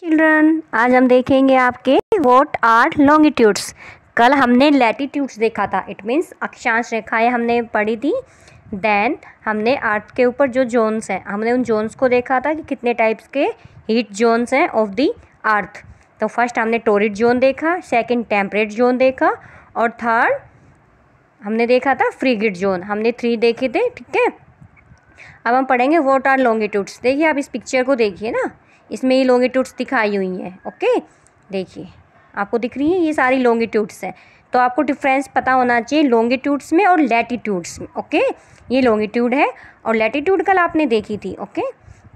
Children आज हम देखेंगे आपके वॉट आर लॉन्गिट्यूड्स कल हमने लेटीट्यूड्स देखा था इट मीन्स अक्षांश रेखाएं हमने पढ़ी थी देन हमने अर्थ के ऊपर जो जोन्स हैं हमने उन जोन्स को देखा था कि कितने टाइप्स के हीट जोन्स हैं ऑफ दी अर्थ तो फर्स्ट हमने टोरिड जोन देखा सेकेंड टेम्परेट जोन देखा और थर्ड हमने देखा था फ्रीगिड जोन हमने थ्री देखे थे ठीक है अब हम पढ़ेंगे वॉट आर लॉन्गिट्यूड्स देखिए आप इस पिक्चर को देखिए ना इसमें ये लोंगिट्यूड्स दिखाई हुई हैं ओके देखिए आपको दिख रही है ये सारी लोंगिट्यूड्स हैं तो आपको डिफरेंस पता होना चाहिए लोंगिट्यूड्स में और लेटीट्यूड्स में ओके ये लोंगिट्यूड है और लेटीट्यूड कल आपने देखी थी ओके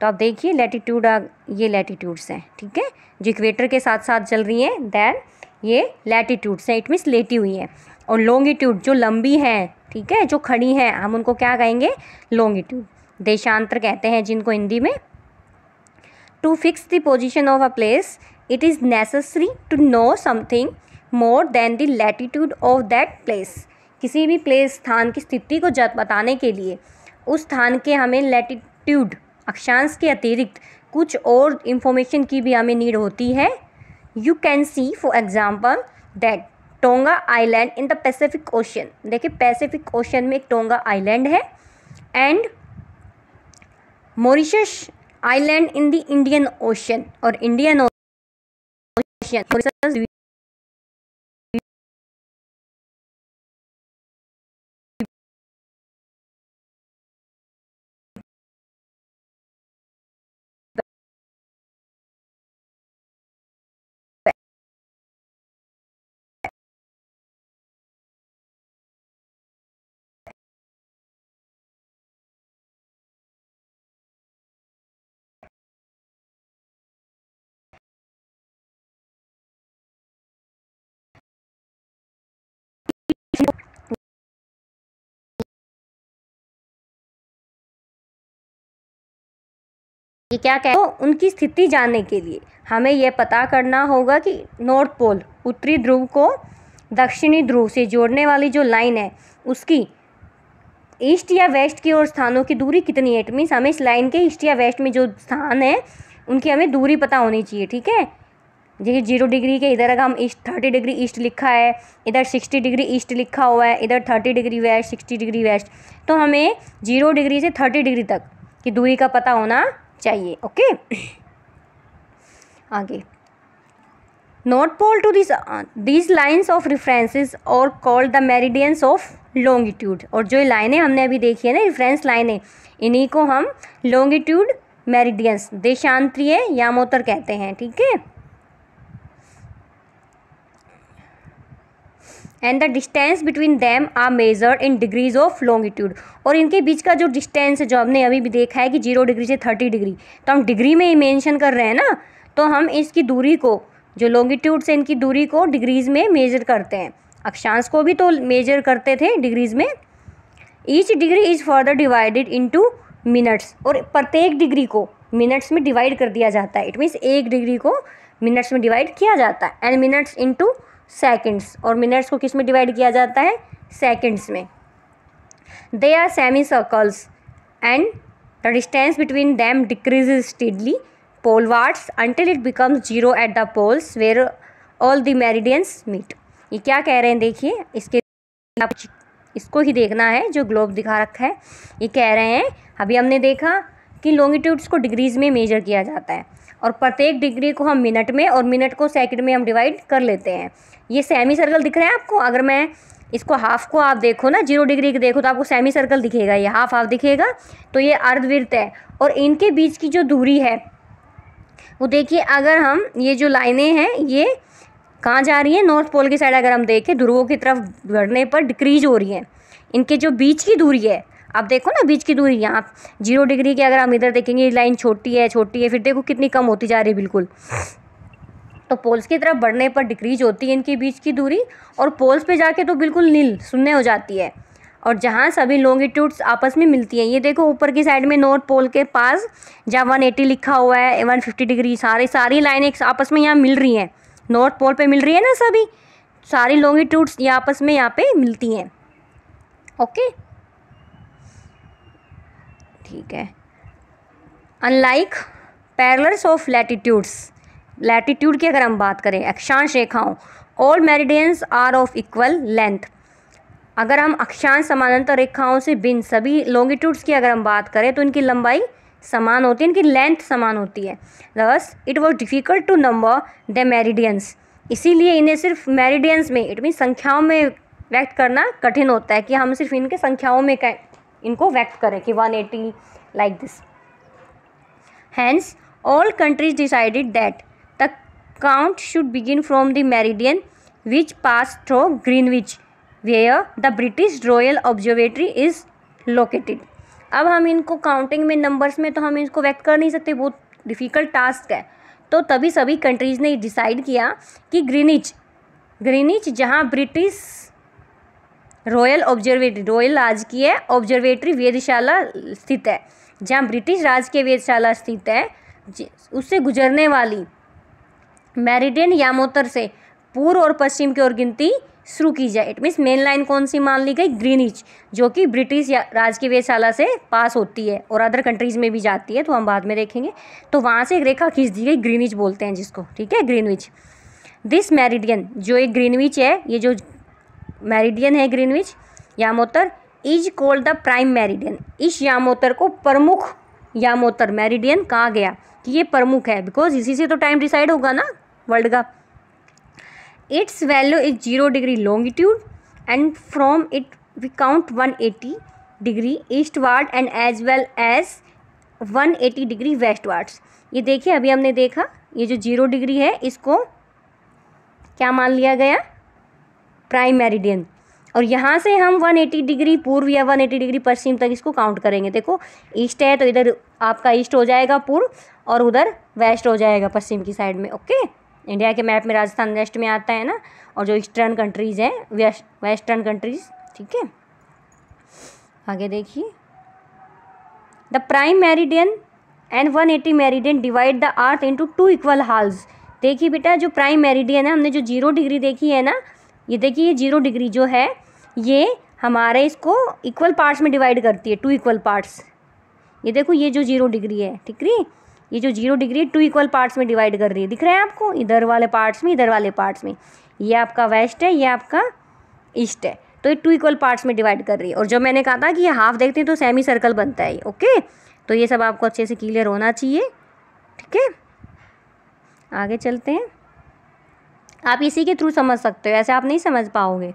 तो आप देखिए लेटीट्यूड ये लेटीट्यूड्स हैं ठीक है जो इक्वेटर के साथ साथ चल रही हैं दैन ये लेटीट्यूड्स हैं इट मीन्स लेटी हुई हैं और लोंगिट्यूड जो लंबी हैं ठीक है जो खड़ी हैं हम उनको क्या कहेंगे लोंगिट्यूड देशांतर कहते हैं जिनको हिंदी में to fix the position of a place it is necessary to know something more than the latitude of that place किसी भी प्लेस स्थान की स्थिति को बताने के लिए उस स्थान के हमें लेटीट्यूड अक्षांश के अतिरिक्त कुछ और इन्फॉर्मेशन की भी हमें नीड होती है you can see for example that Tonga island in the Pacific Ocean देखिए पैसिफिक ओशन में एक टोंगा आइलैंड है and Mauritius island in the Indian Ocean or Indian Ocean. ये क्या कह तो उनकी स्थिति जानने के लिए हमें यह पता करना होगा कि नॉर्थ पोल उत्तरी ध्रुव को दक्षिणी ध्रुव से जोड़ने वाली जो लाइन है उसकी ईस्ट या वेस्ट की ओर स्थानों की दूरी कितनी है मीन्स हमें इस लाइन के ईस्ट या वेस्ट में जो स्थान है उनकी हमें दूरी पता होनी चाहिए ठीक है जैसे जीरो डिग्री के इधर अगर हम ईस्ट थर्टी डिग्री ईस्ट लिखा है इधर सिक्सटी डिग्री ईस्ट लिखा हुआ है इधर thirty degree west sixty degree west तो हमें जीरो डिग्री से थर्टी डिग्री तक की दूरी का पता होना चाहिए ओके आगे north pole to this these lines of references और called the meridians of longitude और जो लाइनें हमने अभी देखी है ना रिफरेंस लाइनें इन्हीं को हम लॉन्गिट्यूड मेरिडियंस देशांतरीय यामोत्तर कहते हैं ठीक है and the distance between them are measured in degrees of longitude और इनके बीच का जो डिस्टेंस है जो हमने अभी भी देखा है कि जीरो डिग्री से थर्टी डिग्री तो हम डिग्री में ही मैंशन कर रहे हैं ना तो हम इसकी दूरी को जो लॉन्गिट्यूड से इनकी दूरी को डिग्रीज में मेजर करते हैं अक्षांश को भी तो मेजर करते थे डिग्रीज में each degree is further divided into minutes और प्रत्येक डिग्री को मिनट्स में डिवाइड कर दिया जाता है इट मीन्स एक डिग्री को मिनट्स में डिवाइड किया जाता है एंड मिनट्स इंटू सेकेंड्स और मिनट्स को किस में डिवाइड किया जाता है सेकेंड्स में they are semi circles and the distance between them decreases steadily polewards until it becomes zero at the poles where all the meridians meet ये क्या कह रहे हैं देखिए इसके इसको ही देखना है जो ग्लोब दिखा रखा है ये कह रहे हैं अभी हमने देखा कि लॉन्गिट्यूड्स को डिग्रीज में मेजर किया जाता है और प्रत्येक डिग्री को हम मिनट में और मिनट को सेकंड में हम डिवाइड कर लेते हैं ये सेमी सर्कल दिख रहा है आपको अगर मैं इसको हाफ को आप देखो ना जीरो डिग्री के देखो तो आपको सेमी सर्कल दिखेगा ये हाफ हाफ दिखेगा तो ये अर्धवृत्त है और इनके बीच की जो दूरी है वो देखिए अगर हम ये जो लाइनें हैं ये कहाँ जा रही है नॉर्थ पोल की साइड अगर हम देखें ध्रुवों की तरफ बढ़ने पर डिक्रीज हो रही है इनके जो बीच की दूरी है आप देखो ना बीच की दूरी यहाँ जीरो डिग्री की अगर हम इधर देखेंगे लाइन छोटी है छोटी है फिर देखो कितनी कम होती जा रही है बिल्कुल तो पोल्स की तरफ बढ़ने पर डिक्रीज होती है इनके बीच की दूरी और पोल्स पे जाके तो बिल्कुल नील शून्य हो जाती है और जहाँ सभी लॉन्गिट्यूड्स आपस में मिलती हैं ये देखो ऊपर की साइड में नॉर्थ पोल के पास जहाँ एटी लिखा हुआ है फिफ्टी डिग्री सारी सारी लाइनें आपस में यहाँ मिल रही हैं नॉर्थ पोल पर मिल रही है ना सभी सारी लॉन्गिट्यूड्स ये आपस में यहाँ पर मिलती हैं ओके ठीक है unlike parallels of latitudes latitude की अगर हम बात करें अक्षांश रेखाओं all meridians are of equal length अगर हम अक्षांश समानांतर रेखाओं से बिन सभी लॉन्गिट्यूड्स की अगर हम बात करें तो इनकी लंबाई समान होती है इनकी लेंथ समान होती है thus it was difficult to number the meridians इसीलिए इन्हें सिर्फ मेरिडियंस में इट मीन संख्याओं में व्यक्त करना कठिन होता है कि हम सिर्फ इनके संख्याओं में इनको वैक्ट करें कि 180 like this hence all countries decided that the count should begin from the meridian which pass through Greenwich where the British Royal Observatory is located अब हम इनको काउंटिंग में नंबर्स में तो हम इनको वैक्ट कर नहीं सकते बहुत डिफ़िकल्ट टास्क है तो तभी सभी कंट्रीज़ ने डिसाइड किया कि ग्रीनिच ग्रीनिच जहाँ ब्रिटिश रॉयल ऑब्जर्वेटरी रॉयल राज की है ऑब्जर्वेटरी वेधशाला स्थित है जहाँ ब्रिटिश राज के वेधशाला स्थित है उससे गुजरने वाली मैरिडेन यामोतर से पूर्व और पश्चिम की ओर गिनती शुरू की जाए इट मीन्स मेन लाइन कौन सी मान ली गई ग्रीनिच जो कि ब्रिटिश राज की वेधशाला से पास होती है और अदर कंट्रीज़ में भी जाती है तो हम बाद में देखेंगे तो वहाँ से एक रेखा खींच दी गई ग्रीनिच बोलते हैं जिसको ठीक है ग्रीनविच दिस मेरिडियन जो एक ग्रीनविच है ये जो मेरिडियन है ग्रीनविच यामोतर is called the prime meridian इस यामोतर को प्रमुख यामोतर मेरिडियन कहा गया कि ये प्रमुख है बिकॉज इसी से तो टाइम डिसाइड होगा ना वर्ल्ड का its value is zero degree longitude and from it we count one eighty degree eastward and as well as one eighty degree westwards ये देखिए अभी हमने देखा ये जो जीरो डिग्री है इसको क्या मान लिया गया प्राइम मेरिडियन और यहाँ से हम 180 डिग्री पूर्व या 180 डिग्री पश्चिम तक इसको काउंट करेंगे देखो ईस्ट है तो इधर आपका ईस्ट हो जाएगा पूर्व और उधर वेस्ट हो जाएगा पश्चिम की साइड में ओके इंडिया के मैप में राजस्थान वेस्ट में आता है ना और जो ईस्टर्न कंट्रीज़ हैं वेस्टर्न कंट्रीज़ ठीक है आगे देखिए the prime meridian and one eighty meridian divide the earth into two equal halves देखिए बेटा जो प्राइम मेरिडियन है हमने जो जीरो डिग्री देखी है ना ये देखिए ये जीरो डिग्री जो है ये हमारे इसको इक्वल पार्ट्स में डिवाइड करती है टू इक्वल पार्ट्स ये देखो ये जो जीरो डिग्री है ठीक है ये जो zero degree two equal parts में डिवाइड कर रही है दिख रहा है आपको इधर वाले पार्ट्स में इधर वाले पार्ट्स में ये आपका वेस्ट है ये आपका ईस्ट है तो ये टू इक्वल पार्ट्स में डिवाइड कर रही है और जब मैंने कहा था कि ये हाफ देखते हैं तो सेमी सर्कल बनता है ओके तो ये सब आपको अच्छे से क्लियर होना चाहिए ठीक है आगे चलते हैं आप इसी के थ्रू समझ सकते हो ऐसे आप नहीं समझ पाओगे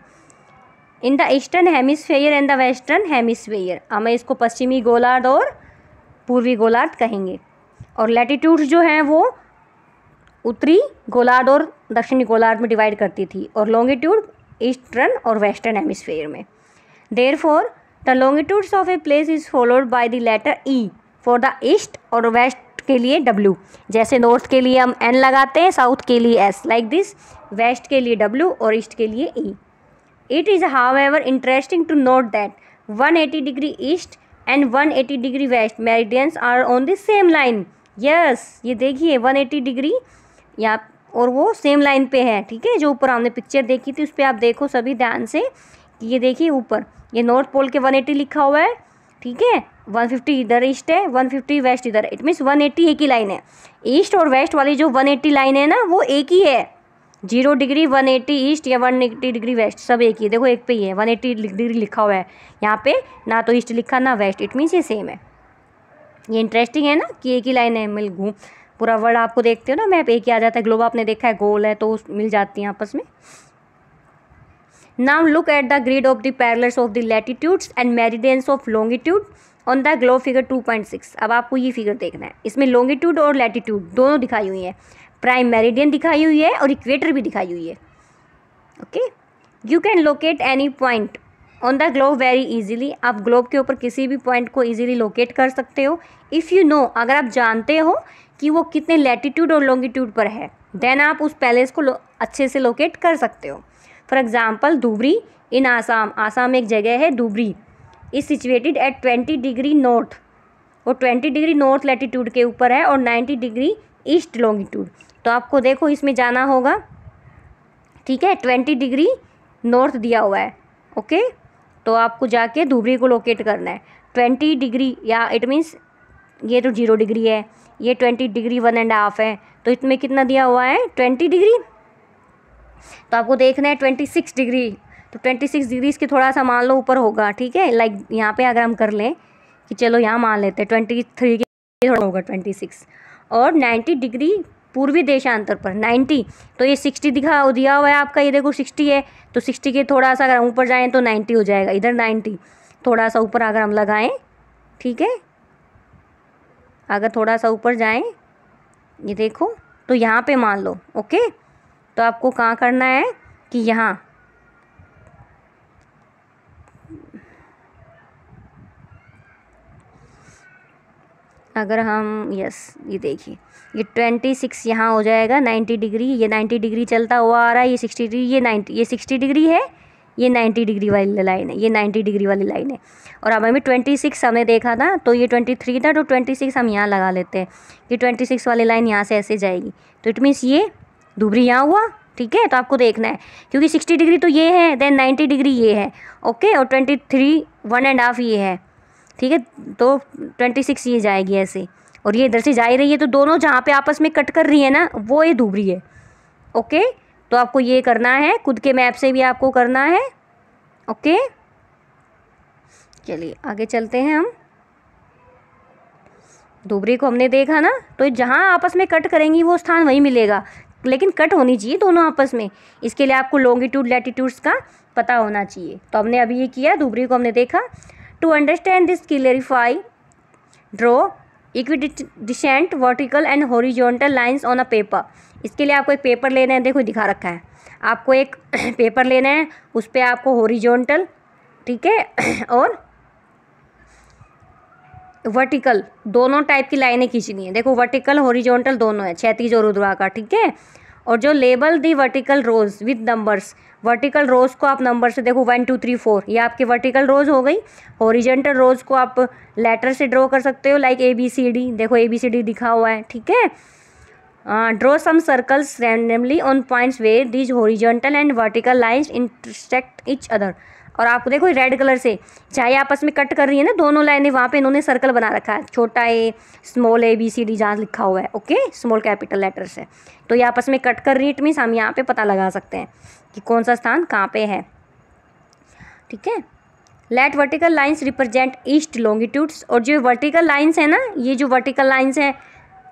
in the eastern hemisphere and the western hemisphere हमें इसको पश्चिमी गोलार्ध और पूर्वी गोलार्ध कहेंगे और लैटिट्यूड्स जो हैं वो उत्तरी गोलार्ध और दक्षिणी गोलार्ध में डिवाइड करती थी और लॉन्गिट्यूड ईस्टर्न और वेस्टर्न हेमिसफेयर में there for the longitudes of a place is followed by the letter E for the east और वेस्ट के लिए डब्ल्यू जैसे नॉर्थ के लिए हम एन लगाते हैं साउथ के लिए एस लाइक दिस वेस्ट के लिए डब्ल्यू और ईस्ट के लिए E it is however interesting to note that 180 degree east and 180 degree west meridians are on the same line yes ये देखिए 180 डिग्री यहाँ और वो सेम लाइन पे है ठीक है जो ऊपर हमने पिक्चर देखी थी उस पर आप देखो सभी ध्यान से कि ये देखिए ऊपर ये नॉर्थ पोल के 180 लिखा हुआ है ठीक है वन फिफ्टी इधर ईस्ट है वन फिफ्टी वेस्ट इधर इट मीन्स वन एट्टी एक ही लाइन है ईस्ट और वेस्ट वाली जो वन एट्टी लाइन है ना वो एक ही है zero degree one eighty east या वन एट्टी डिग्री वेस्ट सब एक ही है देखो एक पे ही है वन एट्टी डिग्री लिखा हुआ है यहाँ पे ना तो ईस्ट लिखा ना वेस्ट इट मीन्स ये सेम है ये इंटरेस्टिंग है ना कि एक ही लाइन है मिल घूम पूरा वर्ल्ड आपको देखते हो ना मैप एक ही आ जाता है ग्लोब आपने देखा है गोल है तो मिल जाती हैं आपस में Now look at the grid of the parallels of the latitudes and meridians of longitude on the globe figure 2.6 अब आपको ये फिगर देखना है इसमें लॉन्गिट्यूड और लैटिट्यूड दोनों दिखाई हुई है प्राइम मेरिडियन दिखाई हुई है और इक्वेटर भी दिखाई हुई है okay you can locate any point on the globe very easily आप ग्लोब के ऊपर किसी भी पॉइंट को ईजिली लोकेट कर सकते हो इफ़ यू नो अगर आप जानते हो कि वो कितने लैटिट्यूड और लॉन्गिट्यूड पर है देन आप उस पैलेस को अच्छे से लोकेट कर सकते हो for example Dhubri in Assam Assam एक जगह है Dhubri is situated at twenty degree north वो ट्वेंटी डिग्री नॉर्थ लेटीट्यूड के ऊपर है और नाइन्टी डिग्री ईस्ट लॉन्गिट्यूड तो आपको देखो इसमें जाना होगा ठीक है ट्वेंटी डिग्री नॉर्थ दिया हुआ है ओके तो आपको जाके धुबरी को लोकेट करना है ट्वेंटी डिग्री या इट मीन्स ये तो जीरो डिग्री है ये twenty degree one and half है तो इसमें कितना दिया हुआ है ट्वेंटी डिग्री तो आपको देखना है ट्वेंटी सिक्स डिग्री तो ट्वेंटी सिक्स डिग्री इसके थोड़ा सा मान लो ऊपर होगा ठीक है लाइक यहाँ पे अगर हम कर लें कि चलो यहाँ मान लेते हैं ट्वेंटी थ्री के थोड़ा होगा ट्वेंटी सिक्स और नाइन्टी डिग्री पूर्वी देशांतर पर नाइन्टी तो ये सिक्सटी दिखा दिया हुआ है आपका ये देखो सिक्सटी है तो सिक्सटी के थोड़ा सा अगर ऊपर जाएँ तो नाइन्टी हो जाएगा इधर नाइन्टी थोड़ा सा ऊपर अगर हम लगाएँ ठीक है अगर थोड़ा सा ऊपर जाएँ ये देखो तो यहाँ पे मान लो ओके तो आपको कहाँ करना है कि यहाँ अगर हम यस ये देखिए ये ट्वेंटी सिक्स यहाँ हो जाएगा नाइन्टी डिग्री ये नाइन्टी डिग्री चलता हुआ आ रहा है ये सिक्सटी डिग्री ये नाइन्टी ये सिक्सटी डिग्री है ये नाइन्टी डिग्री वाली लाइन है ये नाइन्टी डिग्री वाली लाइन है और अब हमें ट्वेंटी सिक्स हमने देखा था तो ये ट्वेंटी थ्री था तो ट्वेंटी सिक्स हम यहाँ लगा लेते हैं कि ट्वेंटी सिक्स वाली लाइन यहाँ से ऐसे जाएगी तो इट मीन्स ये दूबरी यहाँ हुआ ठीक है तो आपको देखना है क्योंकि सिक्सटी डिग्री तो ये है देन नाइन्टी डिग्री ये है ओके और twenty three one and half ये है ठीक है तो ट्वेंटी सिक्स ये जाएगी ऐसे और ये इधर से जा ही रही है तो दोनों जहाँ पे आपस में कट कर रही है ना वो ये दूबरी है ओके तो आपको ये करना है खुद के मैप से भी आपको करना है ओके चलिए आगे चलते हैं हम दुबरी को हमने देखा ना तो जहाँ आपस में कट करेंगी वो स्थान वहीं मिलेगा लेकिन कट होनी चाहिए दोनों आपस में इसके लिए आपको लॉन्गिट्यूड लैटिट्यूड्स का पता होना चाहिए तो हमने अभी ये किया दुबरी को हमने देखा to understand this clarify draw equidistant vertical and horizontal lines on a paper इसके लिए आपको एक पेपर लेना है देखो दिखा रखा है आपको एक पेपर लेना है उस पर आपको हॉरिजॉन्टल ठीक है और वर्टिकल दोनों टाइप की लाइनें खींचनी है देखो वर्टिकल हॉरिजॉन्टल दोनों है क्षैतिज और का ठीक है और जो label the vertical rows with numbers vertical rows को आप नंबर से देखो वन टू थ्री फोर ये आपकी वर्टिकल रोज हो गई हॉरिजेंटल रोज को आप लेटर से ड्रॉ कर सकते हो like A B C D देखो ए बी सी डी दिखा हुआ है ठीक है draw some circles randomly on points where these horizontal and vertical lines intersect each other और आप देखो रेड कलर से चाहे आपस में कट कर रही है ना दोनों लाइनें वहाँ पे इन्होंने सर्कल बना रखा है छोटा A small A B C D जहाँ लिखा हुआ है ओके स्मॉल कैपिटल लेटर से तो ये आपस में कट कर रही है इट मीन्स हम यहाँ पे पता लगा सकते हैं कि कौन सा स्थान कहाँ पे है ठीक है let vertical lines represent east longitudes और जो वर्टिकल लाइन्स हैं ना ये जो वर्टिकल लाइन्स हैं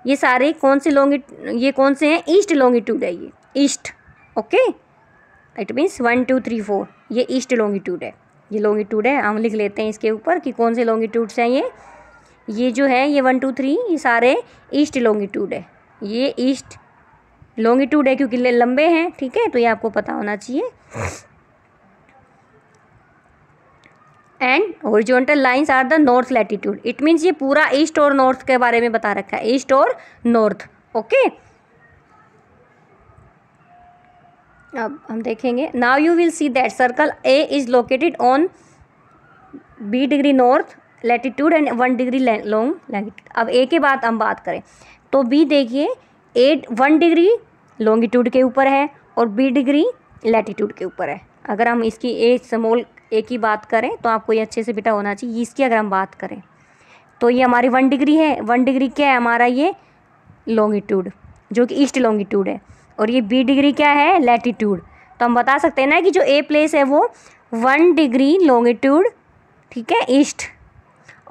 ये सारे कौन से लॉन्गिट ये कौन से हैं ईस्ट लॉन्गिट्यूड है ये east okay okay? It means one two three four ये ईस्ट लॉन्गिट्यूड है ये लॉन्गिट्यूड है हम लिख लेते हैं इसके ऊपर कि कौन से लॉन्गिट्यूड्स हैं ये ये जो है ये वन टू थ्री ये सारे ईस्ट लॉन्गिट्यूड है ये ईस्ट लॉन्गिट्यूड है क्योंकि लंबे हैं ठीक है तो ये आपको पता होना चाहिए and horizontal lines are the north latitude it means ये पूरा ईस्ट और नॉर्थ के बारे में बता रखा है ईस्ट और नॉर्थ ओके okay? अब हम देखेंगे now you will see that circle A is located on B degree north latitude and one degree long latitude अब ए के बाद हम बात करें तो बी देखिए ए वन डिग्री लॉन्गिट्यूड के ऊपर है और बी डिग्री लेटीट्यूड के ऊपर है अगर हम इसकी ए समोल ए की बात करें तो आपको ये अच्छे से बेटा होना चाहिए इसकी अगर हम बात करें तो ये हमारी वन डिग्री है वन डिग्री क्या है हमारा ये लॉन्गिट्यूड जो कि ईस्ट लॉन्गिट्यूड है और ये बी डिग्री क्या है लेटीट्यूड तो हम बता सकते हैं ना कि जो ए प्लेस है वो वन डिग्री लॉन्गिट्यूड ठीक है ईस्ट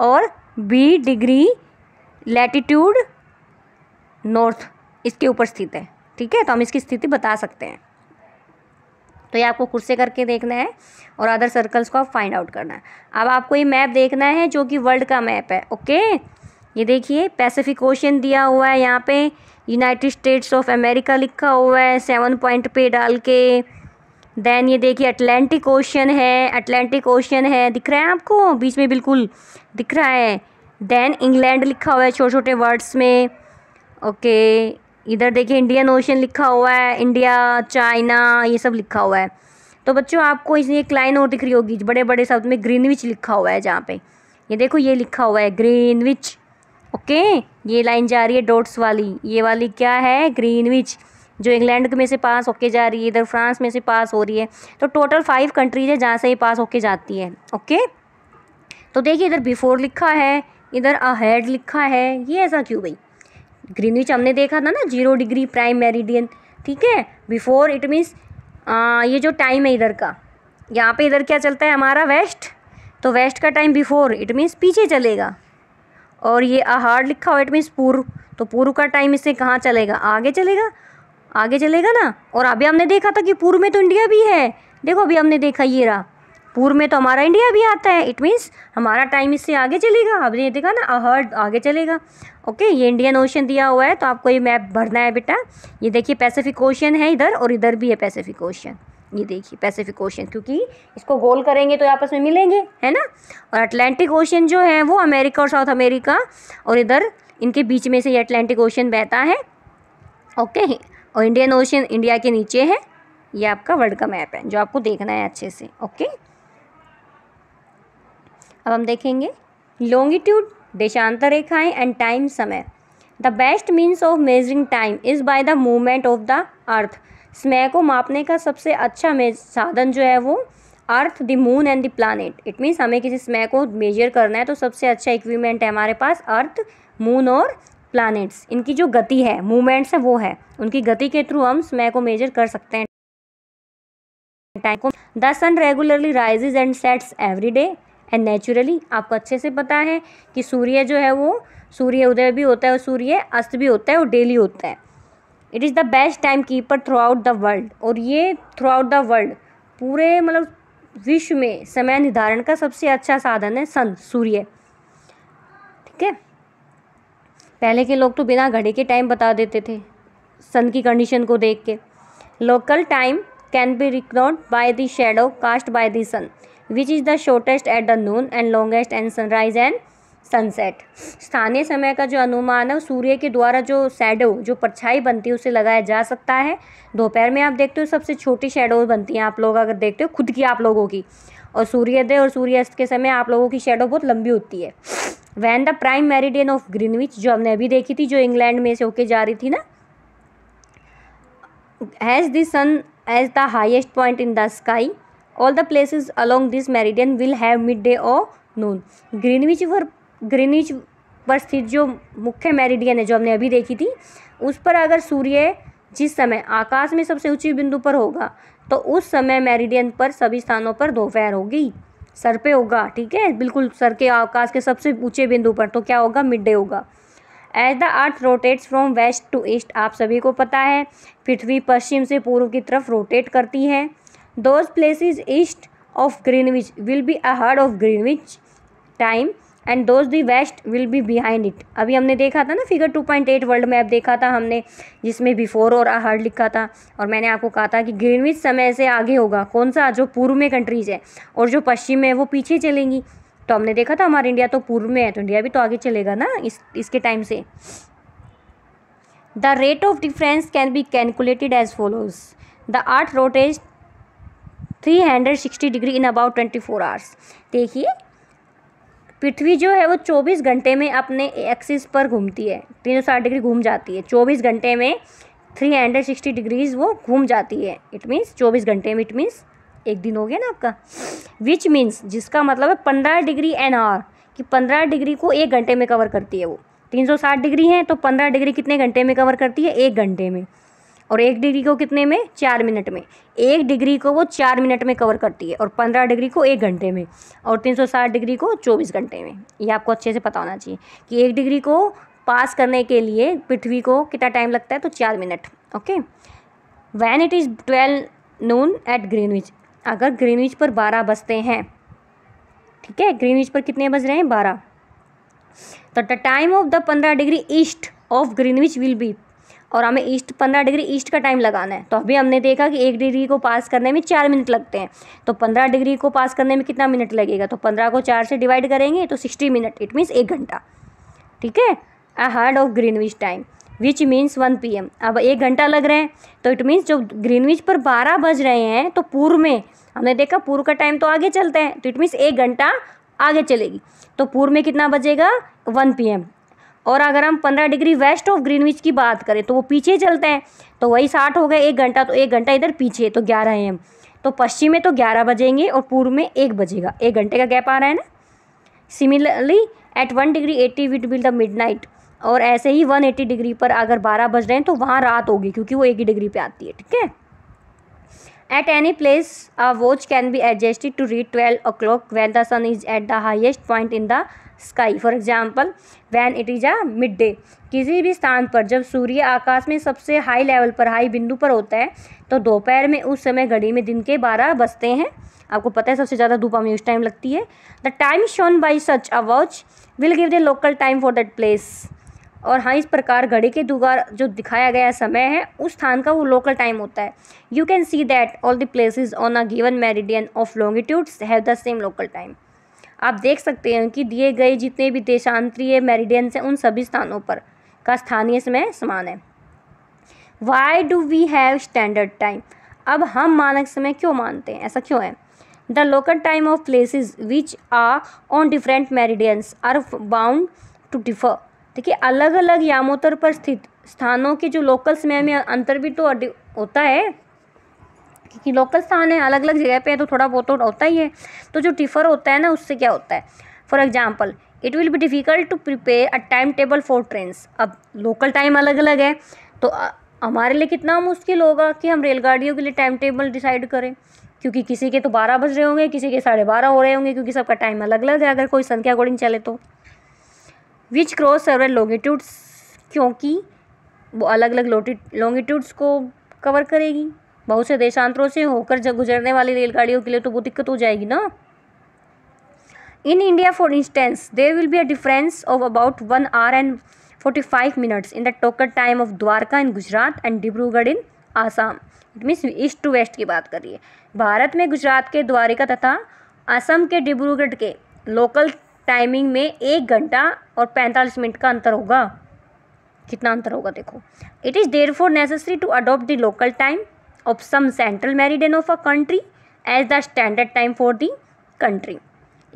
और बी डिग्री लेटीट्यूड नॉर्थ इसके ऊपर स्थित है ठीक है तो हम इसकी स्थिति बता सकते हैं तो ये आपको खुद से करके देखना है और अदर सर्कल्स को आप फाइंड आउट करना है अब आपको ये मैप देखना है जो कि वर्ल्ड का मैप है ओके ये देखिए पैसिफिक ओशन दिया हुआ है यहाँ पे यूनाइटेड स्टेट्स ऑफ अमेरिका लिखा हुआ है सेवन पॉइंट पे डाल के देन ये देखिए अटलांटिक ओशन है अटलांटिक ओशन है दिख रहा है आपको बीच में बिल्कुल दिख रहा है देन इंग्लैंड लिखा हुआ है छोटे छोटे वर्ड्स में ओके इधर देखिए इंडियन ओशन लिखा हुआ है इंडिया चाइना ये सब लिखा हुआ है तो बच्चों आपको इसमें एक लाइन और दिख रही होगी बड़े बड़े शब्द में ग्रीनविच लिखा हुआ है जहाँ पे ये देखो ये लिखा हुआ है ग्रीनविच ओके ये लाइन जा रही है डॉट्स वाली ये वाली क्या है ग्रीनविच जो इंग्लैंड में से पास होके जा रही है इधर फ्रांस में से पास हो रही है तो टोटल फाइव कंट्रीज है जहाँ से ये पास होके जाती है ओके तो देखिए इधर बिफोर लिखा है इधर अहेड लिखा है ये ऐसा क्यों भाई ग्रीनविच हमने देखा था ना जीरो डिग्री प्राइम मेरिडियन ठीक है बिफोर इट मीन्स ये जो टाइम है इधर का यहाँ पे इधर क्या चलता है हमारा वेस्ट तो वेस्ट का टाइम बिफोर इट मीन्स पीछे चलेगा और ये आहार लिखा हुआ इट मीन्स पूर्व तो पूर्व का टाइम इससे कहाँ चलेगा आगे चलेगा आगे चलेगा ना और अभी हमने देखा था कि पूर्व में तो इंडिया भी है देखो अभी हमने देखा ये रहा पूर्व में तो हमारा इंडिया भी आता है इट मीन्स हमारा टाइम इससे आगे चलेगा आपने देखा ना अहर्ड आगे चलेगा ओके ये इंडियन ओशन दिया हुआ है तो आपको ये मैप भरना है बेटा ये देखिए पैसिफिक ओशन है इधर और इधर भी है पैसिफिक ओशन ये देखिए पैसिफिक ओशन क्योंकि इसको गोल करेंगे तो आपस में मिलेंगे है ना और अटलांटिक ओशन जो है वो अमेरिका और साउथ अमेरिका और इधर इनके बीच में से ये अटलांटिक ओशन बहता है ओके और इंडियन ओशन इंडिया के नीचे है ये आपका वर्ल्ड का मैप है जो आपको देखना है अच्छे से ओके अब हम देखेंगे लॉन्गिट्यूड देशांतर रेखाएं एंड टाइम समय the best means of measuring time is by the movement of the earth स्मय को मापने का सबसे अच्छा साधन जो है वो earth the moon and the planet it means हमें किसी स्मय को मेजर करना है तो सबसे अच्छा इक्विपमेंट है हमारे पास अर्थ मून और प्लानट्स इनकी जो गति है मूवमेंट्स है वो है उनकी गति के थ्रू हम स्मय को मेजर कर सकते हैं टाइम को the sun regularly rises and sets every day and naturally आपको अच्छे से पता है कि सूर्य जो है वो सूर्य उदय भी होता है और सूर्य अस्त भी होता है और डेली होता है it is the best time keeper throughout the world और ये थ्रू आउट द वर्ल्ड पूरे मतलब विश्व में समय निर्धारण का सबसे अच्छा साधन है सन सूर्य ठीक है पहले के लोग तो बिना घड़ी के टाइम बता देते थे सन की कंडीशन को देख के local time can be record by the shadow cast by the sun which is the shortest at the noon and longest and sunrise and sunset स्थानीय समय का जो अनुमान है सूर्य के द्वारा जो शैडो जो परछाई बनती है उसे लगाया जा सकता है दोपहर में आप देखते हो सबसे छोटी शेडो बनती हैं आप लोग अगर देखते हो खुद की आप लोगों की और सूर्योदय और सूर्यास्त के समय आप लोगों की शेडो बहुत लंबी होती है when the prime meridian of Greenwich जो हमने अभी देखी थी जो इंग्लैंड में से होके जा रही थी ना has the sun as the highest point in the sky all the places along this meridian will have midday और नून ग्रीनविच फॉर ग्रीनिज पर स्थित जो मुख्य मेरिडियन है जो हमने अभी देखी थी उस पर अगर सूर्य जिस समय आकाश में सबसे ऊंची बिंदु पर होगा तो उस समय मेरिडियन पर सभी स्थानों पर दोपहर होगी सर पे होगा ठीक है बिल्कुल सर के आकाश के सबसे ऊंचे बिंदु पर तो क्या होगा मिड डे होगा as the earth rotates from west to east आप सभी को पता है पृथ्वी पश्चिम से पूर्व की तरफ रोटेट करती है those places east of Greenwich will be ahead of Greenwich time and those the west will be behind it अभी हमने देखा था ना फिगर 2.8 वर्ल्ड मैप देखा था हमने जिसमें बिफोर और आहार लिखा था और मैंने आपको कहा था कि ग्रीनविच समय से आगे होगा कौन सा जो पूर्व में कंट्रीज़ है और जो पश्चिम में है वो पीछे चलेंगी तो हमने देखा था हमारा इंडिया तो पूर्व में है तो इंडिया भी तो आगे चलेगा ना इस इसके टाइम से the rate of difference can be calculated as follows the earth rotates three hundred sixty degree in about twenty four hours देखिए पृथ्वी जो है वो 24 घंटे में अपने एक्सिस पर घूमती है तीन डिग्री घूम जाती है 24 घंटे में 360 डिग्रीज वो घूम जाती है इट मीन्स 24 घंटे में इट मीन्स एक दिन हो गया ना आपका विच मीन्स जिसका मतलब है पंद्रह डिग्री एन आर कि पंद्रह डिग्री को एक घंटे में कवर करती है वो तीन सौ साठ डिग्री है तो पंद्रह डिग्री कितने घंटे में कवर करती है एक घंटे में और एक डिग्री को कितने में चार मिनट में एक डिग्री को वो चार मिनट में कवर करती है और पंद्रह डिग्री को एक घंटे में और तीन सौ साठ डिग्री को चौबीस घंटे में ये आपको अच्छे से पता होना चाहिए कि एक डिग्री को पास करने के लिए पृथ्वी को कितना टाइम लगता है तो चार minute okay when it is twelve noon at Greenwich अगर ग्रीनविच पर बारह बजते हैं ठीक है ग्रीनविच पर कितने बज रहे हैं बारह तो द टाइम ऑफ द पंद्रह degree east of Greenwich will be और हमें ईस्ट पंद्रह डिग्री ईस्ट का टाइम लगाना है तो अभी हमने देखा कि एक डिग्री को पास करने में चार मिनट लगते हैं तो पंद्रह डिग्री को पास करने में कितना मिनट लगेगा तो पंद्रह को चार से डिवाइड करेंगे तो सिक्सटी मिनट इट मीन्स एक घंटा ठीक है ahead of Greenwich time which means one P M अब एक घंटा लग रहे हैं तो इट मीन्स जो ग्रीनविच पर बारह बज रहे हैं तो पूर्व में हमने देखा पूर्व का टाइम तो आगे चलता है तो इट मीन्स एक घंटा आगे चलेगी तो पूर्व में कितना बजेगा वन पी एम और अगर हम पंद्रह डिग्री वेस्ट ऑफ ग्रीनविच की बात करें तो वो पीछे चलते हैं तो वही साठ हो गए एक घंटा तो एक घंटा इधर पीछे तो ग्यारह एम हम तो पश्चिम में तो ग्यारह बजेंगे और पूर्व में एक बजेगा एक घंटे का गैप आ रहा है ना similarly at one degree eighty it will the midnight और ऐसे ही वन डिग्री पर अगर बारह बज रहे हैं तो वहाँ रात होगी क्योंकि वो एक ही डिग्री पर आती है ठीक है at any place a watch can be adjusted to read twelve o'clock when the sun is at the highest point in the sky for example when it is a midday किसी भी स्थान पर जब सूर्य आकाश में सबसे high level पर high बिंदु पर होता है तो दोपहर में उस समय घड़ी में दिन के बारह बजते हैं आपको पता है सबसे ज़्यादा धूप हमें उस टाइम लगती है the time shown by such a watch will give the local time for that place और हाँ इस प्रकार घड़ी के दुगार जो दिखाया गया समय है उस स्थान का वो लोकल टाइम होता है you can see that all the places on a given meridian of longitudes have the same local time आप देख सकते हैं कि दिए गए जितने भी देशांतरीय मेरिडियंस हैं उन सभी स्थानों पर का स्थानीय समय समान है why do we have standard time अब हम मानक समय क्यों मानते हैं ऐसा क्यों है the local time of places which are on different meridians are bound to differ देखिए अलग अलग यामोतर पर स्थित स्थानों के जो लोकल समय में अंतर भी तो होता है क्योंकि लोकल स्थान है अलग अलग जगह पे है तो थोड़ा बहुत तो होता ही है तो जो डिफ़र होता है ना उससे क्या होता है for example it will be difficult to prepare a time table for trains अब लोकल टाइम अलग अलग है तो हमारे लिए कितना मुश्किल होगा कि हम रेलगाड़ियों के लिए टाइम टेबल डिसाइड करें क्योंकि किसी के तो बारह बज रहे होंगे किसी के साढ़े बारह हो रहे होंगे क्योंकि सबका टाइम अलग अलग है अगर कोई सन के अकॉर्डिंग चले तो विच क्रॉस सर्वर लॉन्गिट्यूड्स क्योंकि वो अलग अलग लॉन्गिट्यूड्स को कवर करेगी बहुत से देशांतरों से होकर जब गुजरने वाली रेलगाड़ियों के लिए तो वो दिक्कत हो जाएगी ना in India for instance there will be a difference of about one hour and forty five minutes in the टोकर time of Dwarka in Gujarat and Dibrugarh in Assam it means east to west की बात करिए भारत में गुजरात के द्वारिका तथा असम के डिब्रूगढ़ के लोकल टाइमिंग में एक घंटा और पैंतालीस मिनट का अंतर होगा कितना अंतर होगा देखो it is therefore necessary to adopt local time of some central meridian of a country as the standard time for the country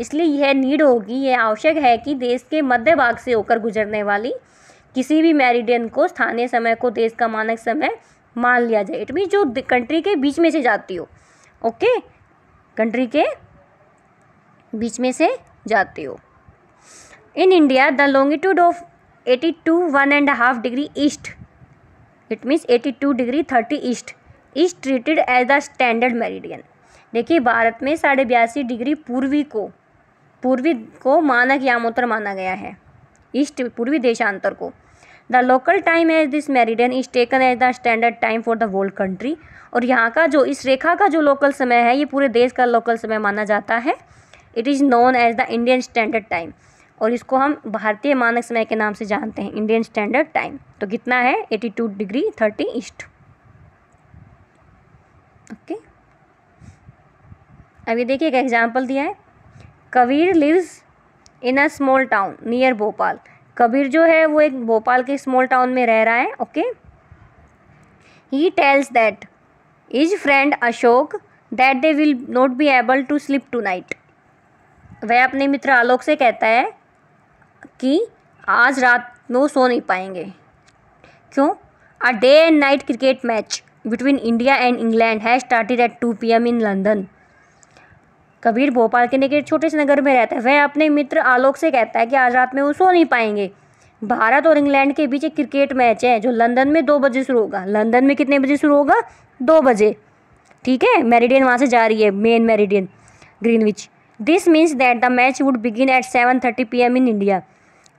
इसलिए यह नीड होगी यह आवश्यक है कि देश के मध्य भाग से होकर गुजरने वाली किसी भी मेरिडियन को स्थानीय समय को देश का मानक समय मान लिया जाए इट मीन जो कंट्री के बीच में से जाती हो ओके कंट्री के बीच में से जाते हो in India the longitude of eighty two one and half degree east it means eighty two degree thirty east is treated as the standard meridian देखिए भारत में साढ़े बयासी डिग्री पूर्वी को पूर्वी को मानक यामोत्तर माना गया है ईस्ट पूर्वी देशांतर को the local time as this meridian is taken as the standard time for the world country और यहाँ का जो इस रेखा का जो लोकल समय है ये पूरे देश का लोकल समय माना जाता है it is known as the Indian standard time और इसको हम भारतीय मानक समय के नाम से जानते हैं इंडियन स्टैंडर्ड टाइम तो कितना है eighty two degree thirty east okay अब ये देखिए एक एग्जाम्पल दिया है Kabir lives in a small town near Bhopal Kabir जो है वो एक भोपाल के स्मॉल टाउन में रह रहा है okay he tells that is friend Ashok that they will not be able to sleep tonight वह अपने मित्र आलोक से कहता है कि आज रात में वो सो नहीं पाएंगे क्यों a day and night cricket match between India and England has started at two P M in London Kabir Bhopal के निकट छोटे से नगर में रहता है वह अपने मित्र आलोक से कहता है कि आज रात में वो सो नहीं पाएंगे भारत और इंग्लैंड के बीच एक क्रिकेट मैच है जो लंदन में दो बजे शुरू होगा लंदन में कितने बजे शुरू होगा दो बजे ठीक है मेरिडियन वहाँ से जा रही है main meridian Greenwich this means that the match would begin at seven thirty P M in India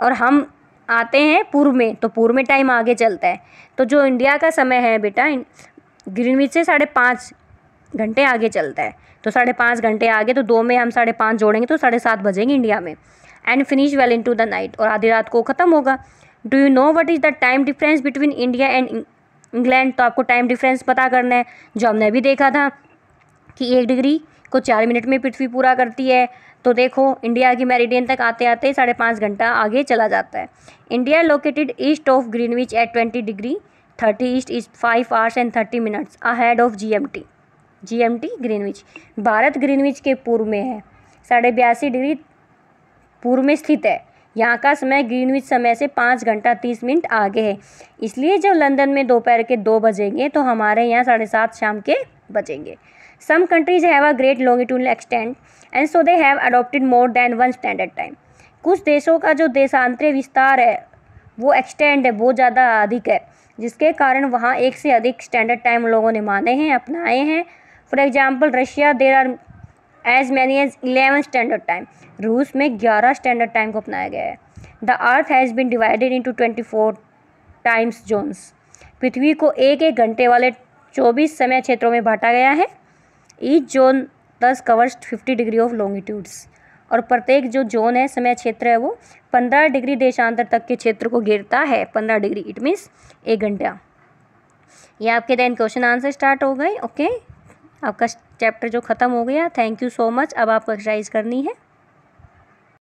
और हम आते हैं पूर्व में तो पूर्व में टाइम आगे चलता है तो जो इंडिया का समय है बेटा ग्रीनविच से साढ़े पाँच घंटे आगे चलता है तो साढ़े पाँच घंटे आगे तो दो में हम साढ़े पाँच जोड़ेंगे तो साढ़े सात बजेंगे इंडिया में and finish well into the night नाइट और आधी रात को ख़त्म होगा do you know what is the time difference between India and England तो आपको टाइम डिफरेंस पता करना है जो हमने अभी देखा था कि एक डिग्री को चार मिनट में पृथ्वी पूरा करती है तो देखो इंडिया की मेरिडियन तक आते आते साढ़े पाँच घंटा आगे चला जाता है India located east of Greenwich at twenty degree thirty east is five hours and thirty minutes ahead of G G M T M T Greenwich भारत ग्रीनविच के पूर्व में है साढ़े बयासी डिग्री पूर्व में स्थित है यहाँ का समय ग्रीनविच समय से पाँच घंटा तीस मिनट आगे है इसलिए जब लंदन में दोपहर के दो बजेंगे तो हमारे यहाँ साढ़े सात शाम के बजेंगे some countries have a great longitudinal extend and so they have adopted more than one standard time कुछ देशों का जो देशांतरीय विस्तार है वो एक्सटेंड है बहुत ज़्यादा अधिक है जिसके कारण वहाँ एक से अधिक स्टैंडर्ड टाइम लोगों ने माने हैं अपनाए हैं for example Russia there are as many as eleven standard time रूस में ग्यारह स्टैंडर्ड टाइम को अपनाया गया है the earth has been divided into twenty four times zones पृथ्वी को एक एक घंटे वाले चौबीस समय क्षेत्रों में बांटा गया है each zone this covers fifty degree of longitudes और प्रत्येक जो जोन है समय क्षेत्र है वो पंद्रह डिग्री देशांतर तक के क्षेत्र को घेरता है पंद्रह डिग्री इट मीन्स एक घंटा ये आपके देन क्वेश्चन आंसर स्टार्ट हो गए ओके आपका चैप्टर जो ख़त्म हो गया थैंक यू सो मच अब आपको एक्सरसाइज करनी है